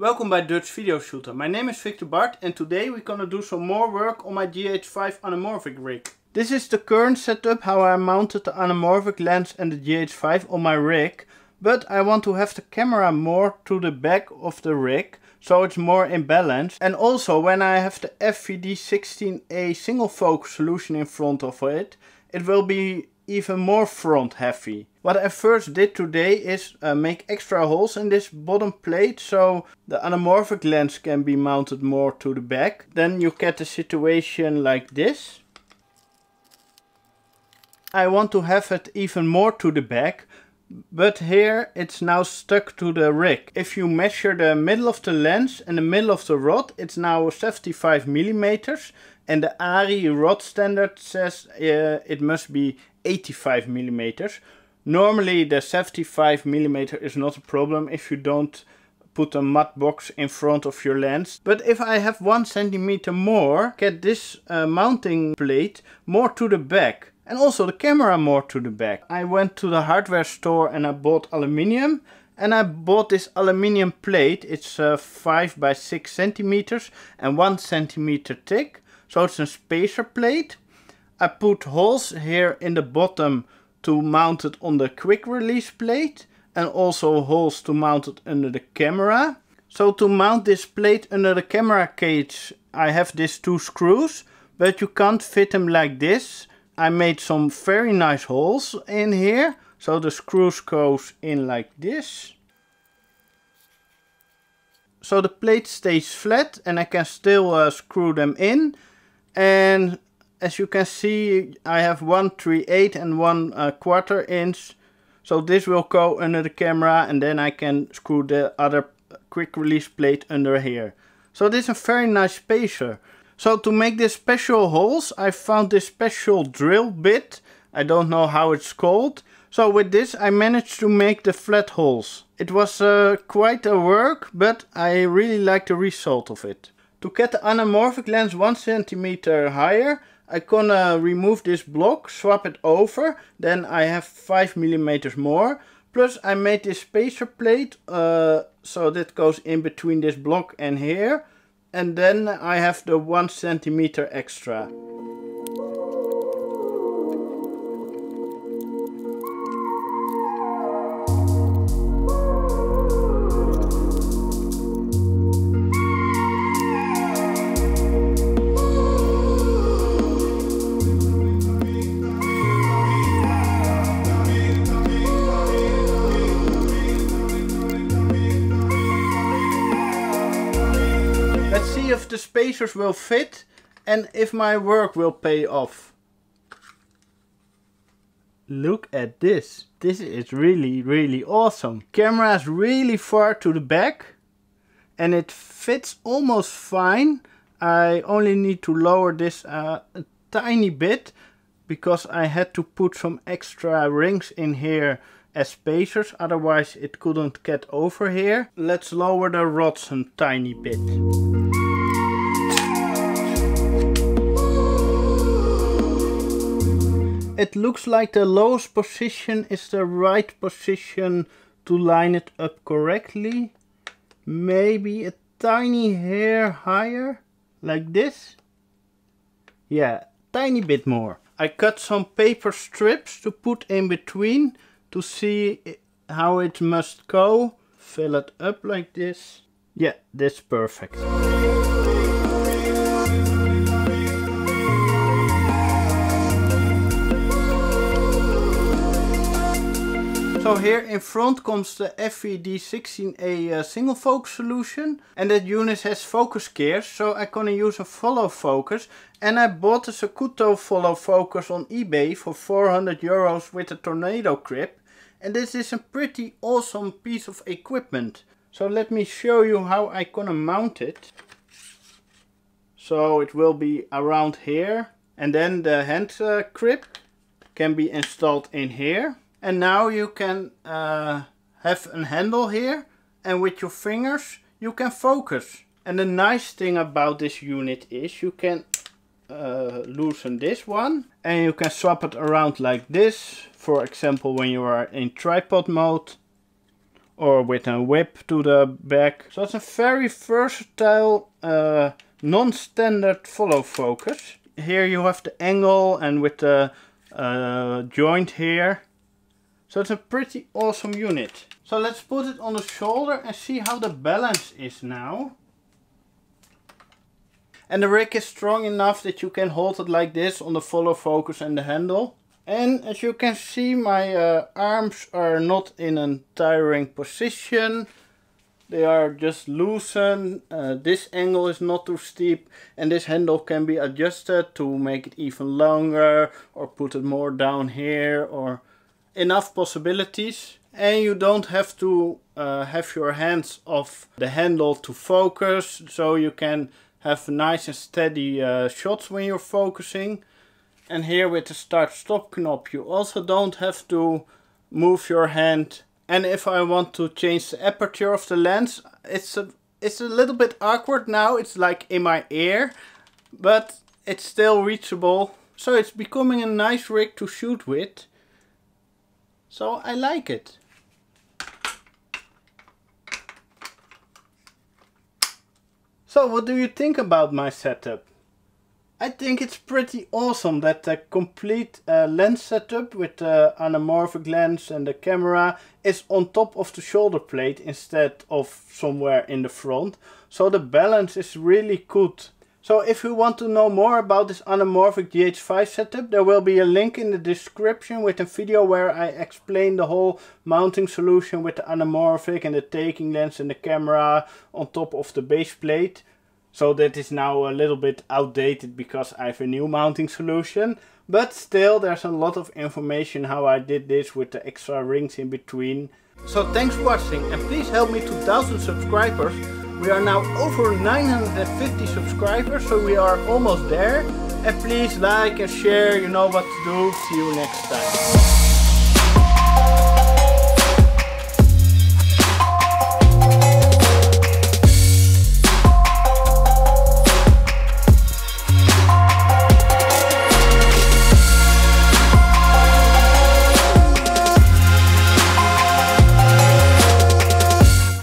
Welcome by Dutch Video Shooter. My name is Victor Bart and today we're gonna do some more work on my GH5 anamorphic rig. This is the current setup how I mounted the anamorphic lens and the GH5 on my rig, but I want to have the camera more to the back of the rig so it's more in balance. And also when I have the FVD16A single focus solution in front of it, it will be even more front heavy. What I first did today is uh, make extra holes in this bottom plate so the anamorphic lens can be mounted more to the back. Then you get a situation like this. I want to have it even more to the back but here it's now stuck to the rig. If you measure the middle of the lens and the middle of the rod, it's now 75 millimeters. And the ARI rod standard says uh, it must be 85 millimeters. Normally the 75mm is not a problem if you don't put a mud box in front of your lens. But if I have one centimeter more, get this uh, mounting plate more to the back and also the camera more to the back. I went to the hardware store and I bought aluminium and I bought this aluminium plate. It's uh, 5 by 6 centimeters and 1 centimeter thick. So it's a spacer plate. I put holes here in the bottom to mount it on the quick release plate and also holes to mount it under the camera. So to mount this plate under the camera cage I have these two screws but you can't fit them like this. I made some very nice holes in here so the screws goes in like this. So the plate stays flat and I can still uh, screw them in and as you can see, I have one and one uh, quarter inch. So this will go under the camera and then I can screw the other quick release plate under here. So this is a very nice spacer. So to make these special holes, I found this special drill bit. I don't know how it's called. So with this I managed to make the flat holes. It was uh, quite a work, but I really like the result of it. To get the anamorphic lens one centimeter higher, I gonna remove this block, swap it over, then I have five millimeters more. Plus I made this spacer plate, uh, so that goes in between this block and here. And then I have the one centimeter extra. if the spacers will fit and if my work will pay off. Look at this. This is really, really awesome. Camera is really far to the back and it fits almost fine. I only need to lower this uh, a tiny bit because I had to put some extra rings in here as spacers, otherwise it couldn't get over here. Let's lower the rods a tiny bit. it looks like the lowest position is the right position to line it up correctly. Maybe a tiny hair higher, like this. Yeah, tiny bit more. I cut some paper strips to put in between to see how it must go. Fill it up like this. Yeah, that's perfect. So here in front comes the FVD16A uh, single focus solution and that unit has focus gears so I am gonna use a follow focus and I bought a Sakuto follow focus on eBay for 400 euros with a tornado grip and this is a pretty awesome piece of equipment. So let me show you how I am gonna mount it. So it will be around here and then the hand uh, grip can be installed in here and now you can uh, have a handle here and with your fingers you can focus. And the nice thing about this unit is you can uh, loosen this one and you can swap it around like this. For example when you are in tripod mode or with a whip to the back. So it's a very versatile uh, non-standard follow focus. Here you have the angle and with the uh, joint here so it's a pretty awesome unit. So let's put it on the shoulder and see how the balance is now. And the rig is strong enough that you can hold it like this on the follow focus and the handle. And as you can see my uh, arms are not in a tiring position. They are just loosened, uh, this angle is not too steep and this handle can be adjusted to make it even longer or put it more down here or enough possibilities and you don't have to uh, have your hands off the handle to focus so you can have nice and steady uh, shots when you're focusing and here with the start stop knob you also don't have to move your hand and if I want to change the aperture of the lens it's a it's a little bit awkward now it's like in my ear but it's still reachable so it's becoming a nice rig to shoot with so I like it. So what do you think about my setup? I think it's pretty awesome that the complete uh, lens setup with the anamorphic lens and the camera is on top of the shoulder plate instead of somewhere in the front. So the balance is really good. So if you want to know more about this anamorphic GH5 setup, there will be a link in the description with a video where I explain the whole mounting solution with the anamorphic and the taking lens and the camera on top of the base plate. So that is now a little bit outdated because I have a new mounting solution. But still, there's a lot of information how I did this with the extra rings in between. So thanks for watching and please help me to 1000 subscribers we are now over 950 subscribers, so we are almost there. And please like and share, you know what to do. See you next time.